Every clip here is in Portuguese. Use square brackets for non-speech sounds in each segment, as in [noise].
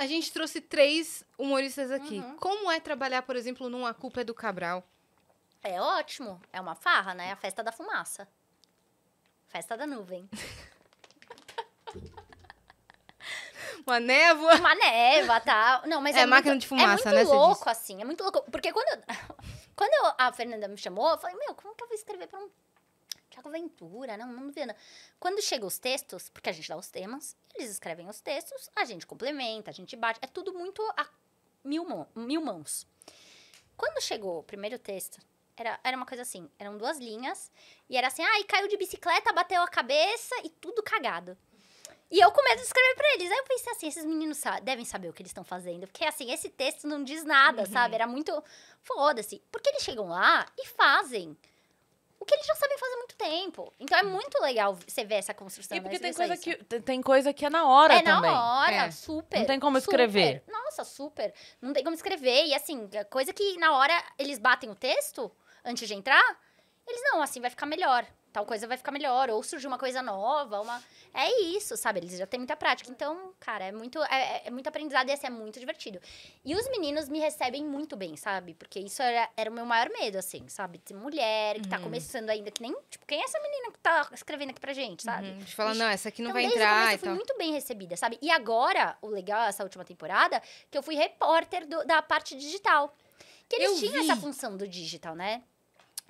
a gente trouxe três humoristas aqui. Uhum. Como é trabalhar, por exemplo, num A Culpa é do Cabral? É ótimo. É uma farra, né? A festa da fumaça. Festa da nuvem. [laughs] uma névoa. Uma névoa, tal. Tá? Não, mas é, é máquina muito, de é fumaça, né? É muito né, louco, assim. É muito louco. Porque quando, [laughs] quando a Fernanda me chamou, eu falei, meu, como que eu vou escrever pra um Tiago Ventura, não, não duvido. Quando chegam os textos, porque a gente dá os temas, eles escrevem os textos, a gente complementa, a gente bate. É tudo muito a mil, mão, mil mãos. Quando chegou o primeiro texto, era, era uma coisa assim, eram duas linhas, e era assim, ai, ah, caiu de bicicleta, bateu a cabeça e tudo cagado. E eu com medo de escrever pra eles. Aí eu pensei assim, esses meninos sa devem saber o que eles estão fazendo. Porque, assim, esse texto não diz nada, uhum. sabe? Era muito... Foda-se. Porque eles chegam lá e fazem que eles já sabem fazer há muito tempo. Então é hum. muito legal você ver essa construção. E porque tem é coisa, que, tem coisa que é na hora é também. É na hora, é. super. Não tem como escrever. Super. Nossa, super. Não tem como escrever. E assim, é coisa que na hora eles batem o texto antes de entrar, eles não, assim vai ficar melhor tal coisa vai ficar melhor, ou surgiu uma coisa nova, uma... É isso, sabe? Eles já têm muita prática. Então, cara, é muito, é, é, é muito aprendizado e assim, é muito divertido. E os meninos me recebem muito bem, sabe? Porque isso era, era o meu maior medo, assim, sabe? de mulher que tá uhum. começando ainda, que nem... Tipo, quem é essa menina que tá escrevendo aqui pra gente, sabe? Uhum. De falar, não, essa aqui não então, vai entrar eu fui muito bem recebida, sabe? E agora, o legal essa última temporada, que eu fui repórter do, da parte digital. Que eles eu tinham vi. essa função do digital, né?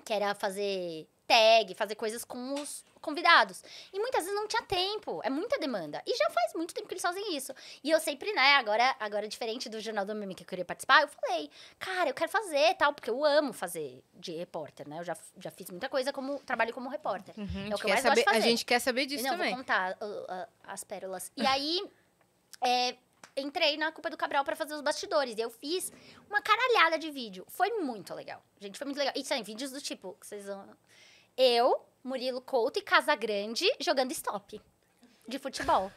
Que era fazer tag, fazer coisas com os convidados. E muitas vezes não tinha tempo, é muita demanda. E já faz muito tempo que eles fazem isso. E eu sempre, né, agora, agora diferente do Jornal do Meme que eu queria participar, eu falei, cara, eu quero fazer tal, porque eu amo fazer de repórter, né? Eu já, já fiz muita coisa como trabalho como repórter. Uhum, é o que eu mais saber, A gente quer saber disso não, também. Não, vou contar uh, uh, as pérolas. E aí, é, entrei na Culpa do Cabral para fazer os bastidores. E eu fiz uma caralhada de vídeo. Foi muito legal. Gente, foi muito legal. E são vídeos do tipo, que vocês vão eu, Murilo Couto e Casa Grande jogando stop de futebol.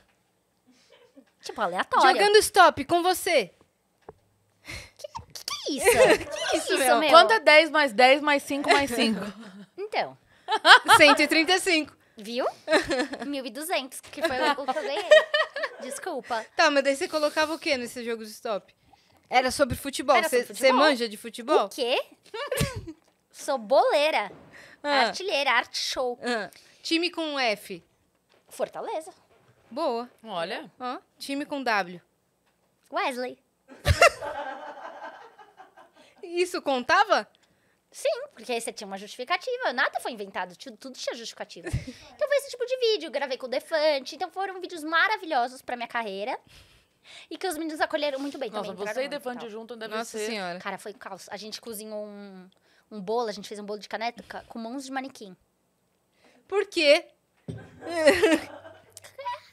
tipo, aleatório. Jogando stop com você. Que, que, que é isso? [laughs] Que, que é isso, meu? meu? Quanto 10 é mais 10 mais 5 mais 5? [laughs] então. 135. Viu? 1.200, [laughs] que foi o que eu ganhei. Desculpa. Tá, mas daí você colocava o que nesse jogo de stop? Era sobre futebol. Você manja de futebol? O quê? Sou boleira. Ah. Artilheira, arte show. Ah. Time com F. Fortaleza. Boa. Olha. Ah. Time com W. Wesley. [laughs] Isso contava? Sim, porque aí você tinha uma justificativa. Nada foi inventado, tudo tinha justificativa. [laughs] então foi esse tipo de vídeo, gravei com o Defante. Então foram vídeos maravilhosos pra minha carreira. E que os meninos acolheram muito bem Nossa, também. Nossa, você e Defante junto deve Nossa ser. senhora. Cara, foi um caos. A gente cozinhou um um bolo, a gente fez um bolo de caneta com mãos de manequim. Por quê? [laughs] É,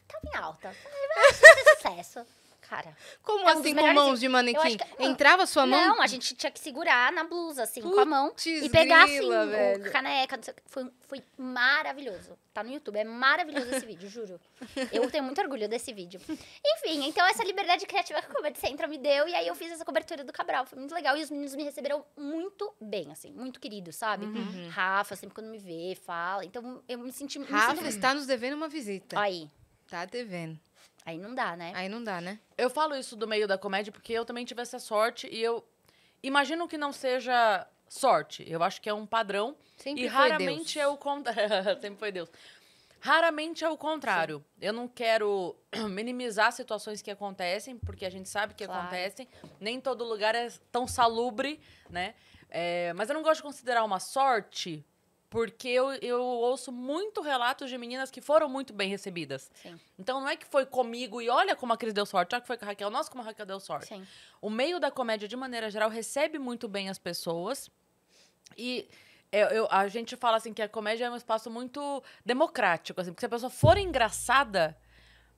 Tava tá em alta. Vai ser sucesso cara. Como é um assim, com mãos de manequim? Que... É, Entrava sua mão? Não, a gente tinha que segurar na blusa, assim, com a mão. E pegar, assim, velho. o caneca. Foi, foi maravilhoso. Tá no YouTube, é maravilhoso esse vídeo, juro. Eu tenho muito orgulho desse vídeo. Enfim, então essa liberdade criativa que a Comedy Central me deu. E aí eu fiz essa cobertura do Cabral. Foi muito legal. E os meninos me receberam muito bem, assim. Muito queridos, sabe? Uhum. uhum. Rafa, sempre quando me vê, fala. Então eu me senti... Rafa me senti... está nos devendo uma visita. Aí. Tá devendo. Aí não dá, né? Aí não dá, né? Eu falo isso do meio da comédia porque eu também tive essa sorte e eu imagino que não seja sorte. Eu acho que é um padrão. Sempre e raramente Deus. é o contrário. [laughs] Sempre foi Deus. Raramente é o contrário. Sim. Eu não quero [clears throat] minimizar situações que acontecem, porque a gente sabe que claro. acontecem. Nem todo lugar é tão salubre, né? É, mas eu não gosto de considerar uma sorte porque eu, eu ouço muito relatos de meninas que foram muito bem recebidas. Sim. Então não é que foi comigo e olha como a Cris deu sorte, olha que foi com a Raquel, nossa, como a Raquel deu sorte. Sim. O meio da comédia, de maneira geral, recebe muito bem as pessoas. E eu, eu, a gente fala assim que a comédia é um espaço muito democrático, assim, porque se a pessoa for engraçada,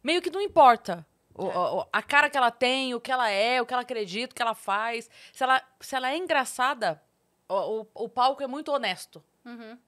meio que não importa. O, é. o, a cara que ela tem, o que ela é, o que ela acredita, o que ela faz. Se ela, se ela é engraçada, o, o palco é muito honesto. Mm-hmm.